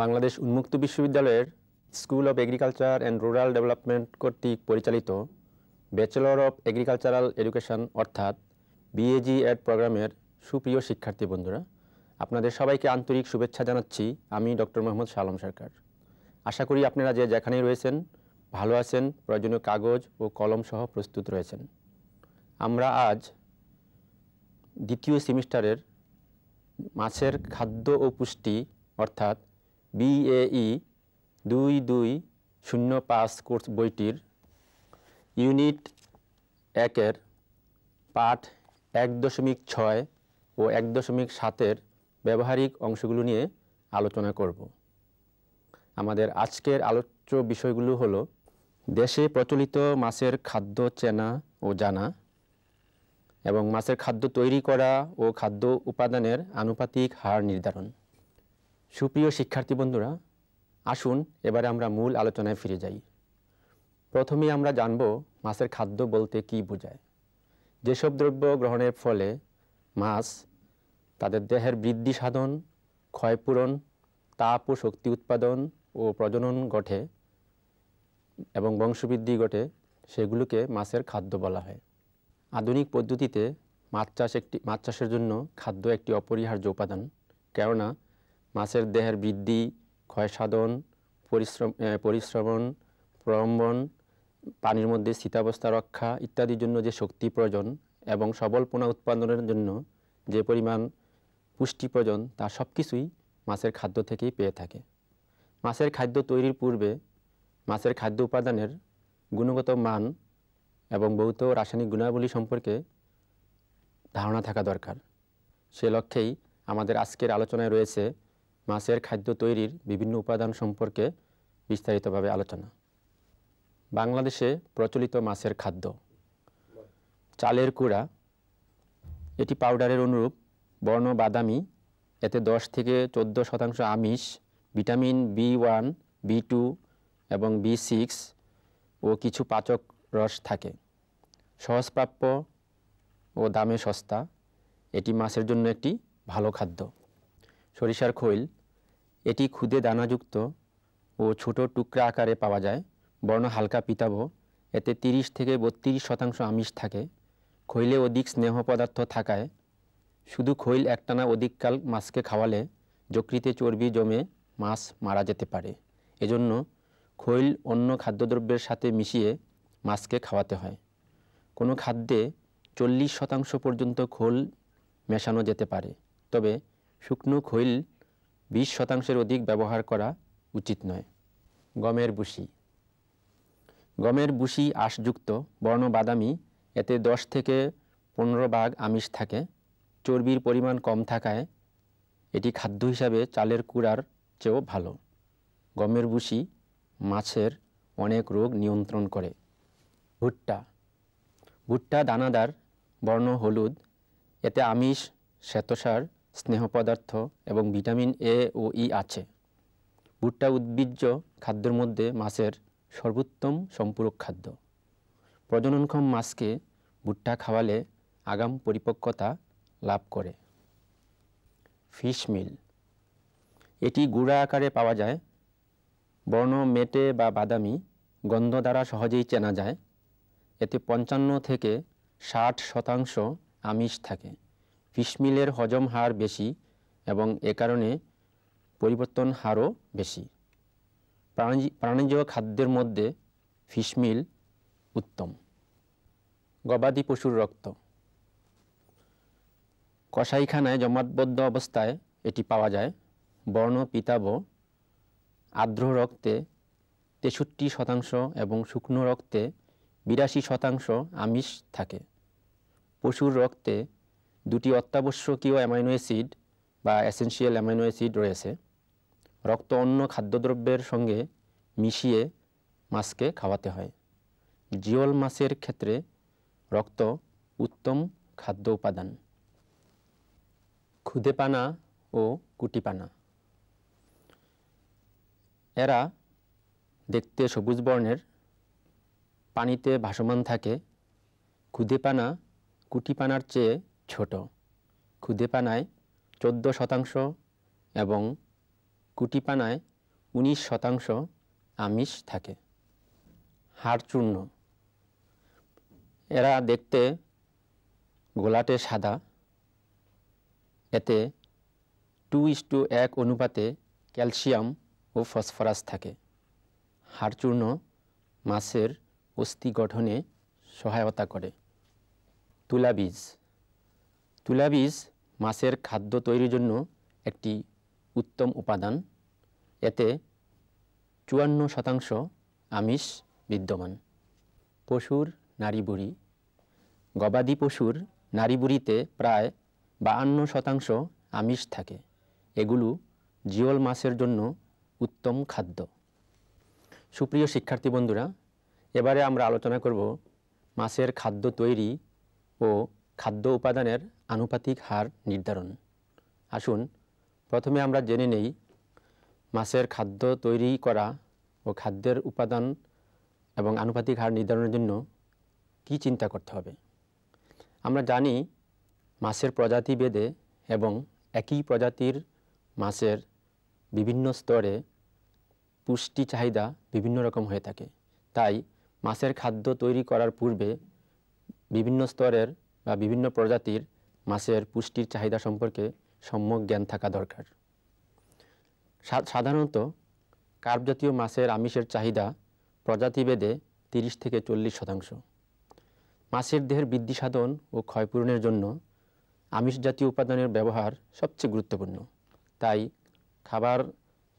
বাংলাদেশ উন্মুক্ত বিশ্ববিদ্যালয়ের school of agriculture and rural development কর্তৃক পরিচালিত ব্যাচেলর অব এগ্রিকালচারাল এডুকেশন অর্থাৎ বিএজি এড প্রোগ্রামের সুপ্রিয় শিক্ষার্থী বন্ধুরা আপনাদের সবাইকে আন্তরিক শুভেচ্ছা জানাচ্ছি আমি ডক্টর মোহাম্মদ সালম সরকার আশা করি আপনারা যে যেখানেই রয়েছেন ভালো আছেন প্রয়োজনীয় কাগজ ও কলম সহ প্রস্তুত রয়েছেন আমরা আজ দ্বিতীয় সেমিস্টারের মাছের খাদ্য ও পুষ্টি অর্থাৎ বিএই দুই দুই শূন্য পাঁচ কোর্স বইটির ইউনিট একের পাঠ এক দশমিক ছয় ও এক দশমিক সাতের ব্যবহারিক অংশগুলো নিয়ে আলোচনা করব আমাদের আজকের আলোচ্য বিষয়গুলো হলো দেশে প্রচলিত মাছের খাদ্য চেনা ও জানা এবং মাছের খাদ্য তৈরি করা ও খাদ্য উপাদানের আনুপাতিক হার নির্ধারণ সুপ্রিয় শিক্ষার্থী বন্ধুরা আসুন এবারে আমরা মূল আলোচনায় ফিরে যাই প্রথমে আমরা জানব মাছের খাদ্য বলতে কি বোঝায় যেসব দ্রব্য গ্রহণের ফলে মাছ তাদের দেহের বৃদ্ধি সাধন ক্ষয়পূরণ তাপ ও শক্তি উৎপাদন ও প্রজনন ঘটে এবং বংশবৃদ্ধি ঘটে সেগুলোকে মাছের খাদ্য বলা হয় আধুনিক পদ্ধতিতে মাছ চাষ একটি মাছ চাষের জন্য খাদ্য একটি অপরিহার্য উপাদান কেননা মাছের দেহের বৃদ্ধি ক্ষয়সাধন পরিশ্রম পরিশ্রবণ প্রলম্বন পানির মধ্যে স্থিতাবস্থা রক্ষা ইত্যাদির জন্য যে শক্তি প্রয়োজন এবং সবল পোনা উৎপাদনের জন্য যে পরিমাণ পুষ্টি প্রয়োজন তা সব কিছুই মাছের খাদ্য থেকেই পেয়ে থাকে মাছের খাদ্য তৈরির পূর্বে মাছের খাদ্য উপাদানের গুণগত মান এবং ভৌত রাসায়নিক গুণাবলী সম্পর্কে ধারণা থাকা দরকার সে লক্ষ্যেই আমাদের আজকের আলোচনায় রয়েছে মাছের খাদ্য তৈরির বিভিন্ন উপাদান সম্পর্কে বিস্তারিতভাবে আলোচনা বাংলাদেশে প্রচলিত মাছের খাদ্য চালের কুড়া এটি পাউডারের অনুরূপ বর্ণ বাদামি এতে 10 থেকে চোদ্দো শতাংশ আমিষ vitamin B one B two এবং বি সিক্স ও কিছু পাচক রস থাকে সহজপ্রাপ্য ও দামে সস্তা এটি মাছের জন্য একটি ভালো খাদ্য সরিষার খৈল এটি ক্ষুদে দানাযুক্ত ও ছোট টুকরা আকারে পাওয়া যায় বর্ণ হালকা পিতাব এতে 30 থেকে বত্রিশ শতাংশ আমিষ থাকে খৈলে অধিক স্নেহ পদার্থ থাকায় শুধু খৈল একটানা অধিককাল মাছকে খাওয়ালে যকৃতে চর্বি জমে মাছ মারা যেতে পারে এজন্য খৈল অন্য খাদ্যদ্রব্যের সাথে মিশিয়ে মাছকে খাওয়াতে হয় কোনো খাদ্যে চল্লিশ শতাংশ পর্যন্ত খোল মেশানো যেতে পারে তবে শুকনো খৈল বিশ শতাংশের অধিক ব্যবহার করা উচিত নয় গমের বুশি গমের বুশি আশযুক্ত বর্ণ বাদামি এতে দশ থেকে পনেরো ভাগ আমিষ থাকে চর্বির পরিমাণ কম থাকায় এটি খাদ্য হিসাবে চালের কুড়ার চেয়েও ভালো গমের বুশি মাছের অনেক রোগ নিয়ন্ত্রণ করে ভুট্টা ভুট্টা দানাদার বর্ণ হলুদ এতে আমিষ শ্বেতসার স্নেহ পদার্থ এবং vitamin A O E e আছে ভুট্টা উদ্ভিজ্জ খাদ্যের মধ্যে মাছের সর্বোত্তম সম্পূরক খাদ্য প্রজননক্ষম মাছকে ভুট্টা খাওয়ালে আগাম পরিপক্কতা লাভ করে ফিশ মিল এটি গুঁড়া আকারে পাওয়া যায় বর্ণ মেটে বা বাদামি গন্ধ দ্বারা সহজেই চেনা যায় এতে পঞ্চান্ন থেকে ষাট শতাংশ আমিষ থাকে ফিশমিলের হজম হার বেশি এবং এ কারণে পরিবর্তন হারও বেশি প্রাণীজ খাদ্যের মধ্যে ফিশমিল উত্তম গবাদি পশুর রক্ত কষাইখানায় জমাটবদ্ধ অবস্থায় এটি পাওয়া যায় বর্ণ পিতাব আর্দ্র রক্তে তেষট্টি শতাংশ এবং শুকনো রক্তে বিরাশি শতাংশ আমিষ থাকে পশুর রক্তে দুটি অত্যাবশ্যকীয় অ্যামাইনো অ্যাসিড বা অ্যাসেন্সিয়াল অ্যামাইনো অ্যাসিড রয়েছে রক্ত অন্য খাদ্যদ্রব্যের সঙ্গে মিশিয়ে মাছকে খাওয়াতে হয় জিওল মাছের ক্ষেত্রে রক্ত উত্তম খাদ্য উপাদান খুদেপানা ও কুটিপানা এরা দেখতে সবুজ বর্ণের পানিতে ভাসমান থাকে খুদেপানা কুটিপানার চেয়ে ছোট ক্ষুদেপানায় চোদ্দ শতাংশ এবং কুটিপানায় ১৯ শতাংশ আমিষ থাকে হাড়চূর্ণ এরা দেখতে গোলাটে সাদা এতে টু ইস টু এক অনুপাতে ক্যালসিয়াম ও ফসফরাস থাকে হাড়চূর্ণ মাছের অস্থি গঠনে সহায়তা করে তুলা বীজ তুলাবীজ মাছের খাদ্য তৈরির জন্য একটি উত্তম উপাদান এতে চুয়ান্ন শতাংশ আমিষ বিদ্যমান পশুর নারীবুড়ি গবাদি পশুর নারীবুড়িতে প্রায় বাহান্ন শতাংশ আমিষ থাকে এগুলো জিওল মাছের জন্য উত্তম খাদ্য সুপ্রিয় শিক্ষার্থী বন্ধুরা এবারে আমরা আলোচনা করব মাছের খাদ্য তৈরি ও খাদ্য উপাদানের আনুপাতিক হার নির্ধারণ আসুন প্রথমে আমরা জেনে নেই মাছের খাদ্য তৈরি করা ও খাদ্যের উপাদান এবং আনুপাতিক হার নির্ধারণের জন্য কি চিন্তা করতে হবে আমরা জানি মাছের প্রজাতি বেদে এবং একই প্রজাতির মাছের বিভিন্ন স্তরে পুষ্টি চাহিদা বিভিন্ন রকম হয়ে থাকে তাই মাছের খাদ্য তৈরি করার পূর্বে বিভিন্ন স্তরের বা বিভিন্ন প্রজাতির মাছের পুষ্টির চাহিদা সম্পর্কে সম্যক জ্ঞান থাকা দরকার সাধারণত কার্প জাতীয় মাছের আমিষের চাহিদা প্রজাতিভেদে তিরিশ থেকে চল্লিশ শতাংশ মাছের দেহের বৃদ্ধি সাধন ও ক্ষয়পূরণের জন্য আমিষ জাতীয় উপাদানের ব্যবহার সবচেয়ে গুরুত্বপূর্ণ তাই খাবার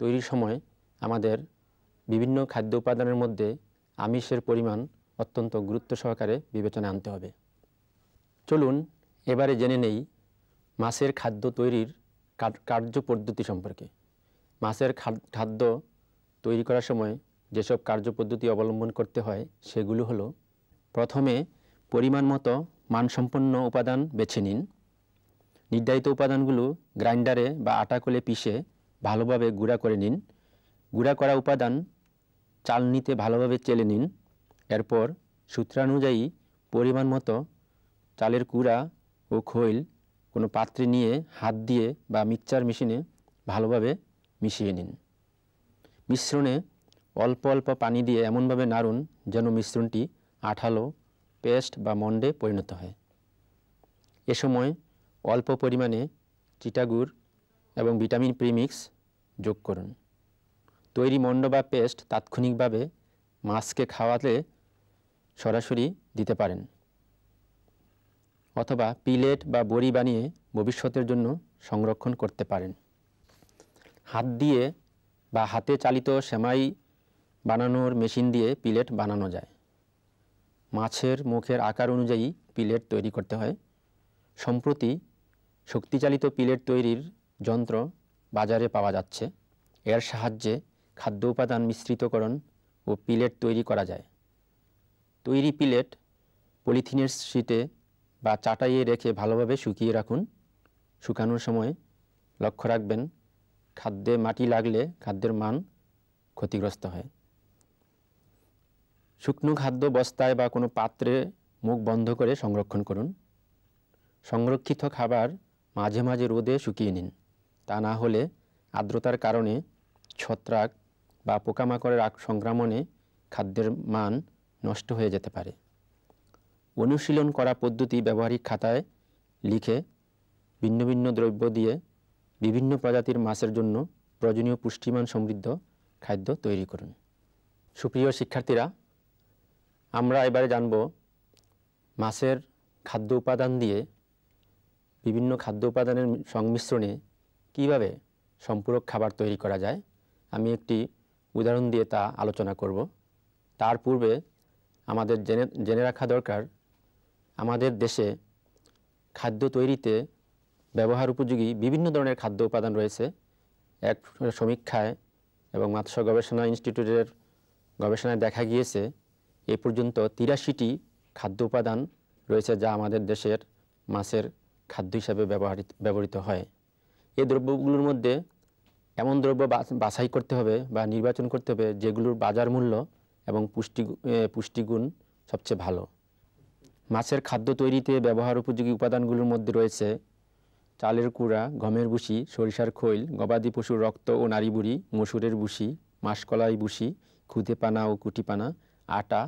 তৈরির সময় আমাদের বিভিন্ন খাদ্য উপাদানের মধ্যে আমিষের পরিমাণ অত্যন্ত গুরুত্ব সহকারে বিবেচনা আনতে হবে চলুন এবারে জেনে নেই মাছের খাদ্য তৈরির কার্য পদ্ধতি সম্পর্কে মাছের খাদ্য তৈরি করার সময় যেসব কার্য পদ্ধতি অবলম্বন করতে হয় সেগুলো হলো প্রথমে পরিমাণ মতো মানসম্পন্ন উপাদান বেছে নিন নির্ধারিত উপাদানগুলো গ্রাইন্ডারে বা আটা কোলে পিষে ভালোভাবে গুঁড়া করে নিন গুঁড়া করা উপাদান চালনিতে ভালোভাবে চেলে নিন এরপর সূত্রানুযায়ী পরিমাণ মতো চালের কুড়া ও খৈল কোনো পাত্রে নিয়ে হাত দিয়ে বা মিক্সচার মেশিনে ভালোভাবে মিশিয়ে নিন মিশ্রণে অল্প অল্প পানি দিয়ে এমনভাবে নাড়ুন যেন মিশ্রণটি আঠালো পেস্ট বা মন্ডে পরিণত হয় এ সময় অল্প পরিমাণে চিটাগুড় এবং ভিটামিন প্রিমিক্স যোগ করুন তৈরি মন্ড বা পেস্ট তাৎক্ষণিকভাবে মাছকে খাওয়াতে সরাসরি দিতে পারেন অথবা পিলেট বা বড়ি বানিয়ে ভবিষ্যতের জন্য সংরক্ষণ করতে পারেন হাত দিয়ে বা হাতে চালিত সেমাই বানানোর মেশিন দিয়ে পিলেট বানানো যায় মাছের মুখের আকার অনুযায়ী পিলেট তৈরি করতে হয় সম্প্রতি শক্তিচালিত পিলেট তৈরির যন্ত্র বাজারে পাওয়া যাচ্ছে এর সাহায্যে খাদ্য উপাদান মিশ্রিতকরণ ও পিলেট তৈরি করা যায় তৈরি পিলেট পলিথিনের শীতে বা চাটাইয়ে রেখে ভালোভাবে শুকিয়ে রাখুন শুকানোর সময় লক্ষ্য রাখবেন খাদ্যে মাটি লাগলে খাদ্যের মান ক্ষতিগ্রস্ত হয় শুকনো খাদ্য বস্তায় বা কোনো পাত্রে মুখ বন্ধ করে সংরক্ষণ করুন সংরক্ষিত খাবার মাঝে মাঝে রোদে শুকিয়ে নিন তা না হলে আর্দ্রতার কারণে ছত্রাক বা পোকামাকড়ের সংক্রমণে খাদ্যের মান নষ্ট হয়ে যেতে পারে অনুশীলন করা পদ্ধতি ব্যবহারিক খাতায় লিখে ভিন্ন ভিন্ন দ্রব্য দিয়ে বিভিন্ন প্রজাতির মাছের জন্য প্রয়োজনীয় পুষ্টিমান সমৃদ্ধ খাদ্য তৈরি করুন সুপ্রিয় শিক্ষার্থীরা আমরা এবারে জানব মাছের খাদ্য উপাদান দিয়ে বিভিন্ন খাদ্য উপাদানের সংমিশ্রণে কিভাবে সম্পূরক খাবার তৈরি করা যায় আমি একটি উদাহরণ দিয়ে তা আলোচনা করব তার পূর্বে আমাদের জেনে জেনে রাখা দরকার আমাদের দেশে খাদ্য তৈরিতে ব্যবহার উপযোগী বিভিন্ন ধরনের খাদ্য উপাদান রয়েছে এক সমীক্ষায় এবং মৎস্য গবেষণা ইনস্টিটিউটের গবেষণায় দেখা গিয়েছে এ পর্যন্ত তিরাশিটি খাদ্য উপাদান রয়েছে যা আমাদের দেশের মাছের খাদ্য হিসাবে ব্যবহৃত ব্যবহৃত হয় এই দ্রব্যগুলোর মধ্যে এমন দ্রব্য বাছাই করতে হবে বা নির্বাচন করতে হবে যেগুলোর বাজার মূল্য এবং পুষ্টি পুষ্টিগুণ সবচেয়ে ভালো মাছের খাদ্য তৈরিতে ব্যবহার উপযোগী উপাদানগুলোর মধ্যে রয়েছে চালের কুড়া গমের বুশি সরিষার খৈল গবাদি পশুর রক্ত ও নারীবুড়ি মসুরের বুশি মাসকলাই বুশি পানা ও কুটিপানা আটা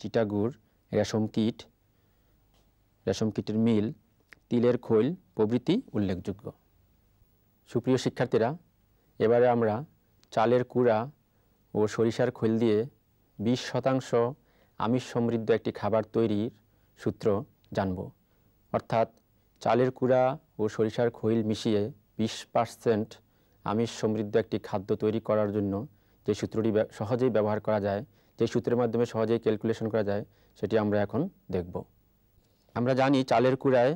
চিটাগুড় রেশম কীট রেশম কীটের মিল তিলের খৈল প্রভৃতি উল্লেখযোগ্য সুপ্রিয় শিক্ষার্থীরা এবারে আমরা চালের কুড়া ও সরিষার খৈল দিয়ে বিশ শতাংশ আমিষ সমৃদ্ধ একটি খাবার তৈরির সূত্র জানব অর্থাৎ চালের কুড়া ও সরিষার খৈল মিশিয়ে বিশ পার্সেন্ট আমিষ সমৃদ্ধ একটি খাদ্য তৈরি করার জন্য যে সূত্রটি সহজেই ব্যবহার করা যায় যে সূত্রের মাধ্যমে সহজেই ক্যালকুলেশন করা যায় সেটি আমরা এখন দেখব আমরা জানি চালের কুড়ায়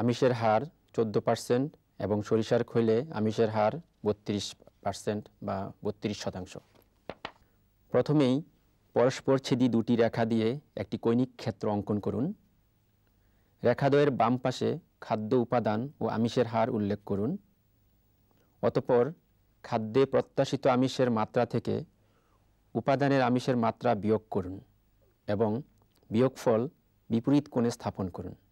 আমিষের হার চোদ্দো পার্সেন্ট এবং সরিষার খৈলে আমিষের হার বত্রিশ পার্সেন্ট বা বত্রিশ শতাংশ প্রথমেই পরস্পর ছেদি দুটি রেখা দিয়ে একটি কৈনিক ক্ষেত্র অঙ্কন করুন রেখাদ্বয়ের বাম পাশে খাদ্য উপাদান ও আমিষের হার উল্লেখ করুন অতপর খাদ্যে প্রত্যাশিত আমিষের মাত্রা থেকে উপাদানের আমিষের মাত্রা বিয়োগ করুন এবং বিয়োগফল বিপরীত কোণে স্থাপন করুন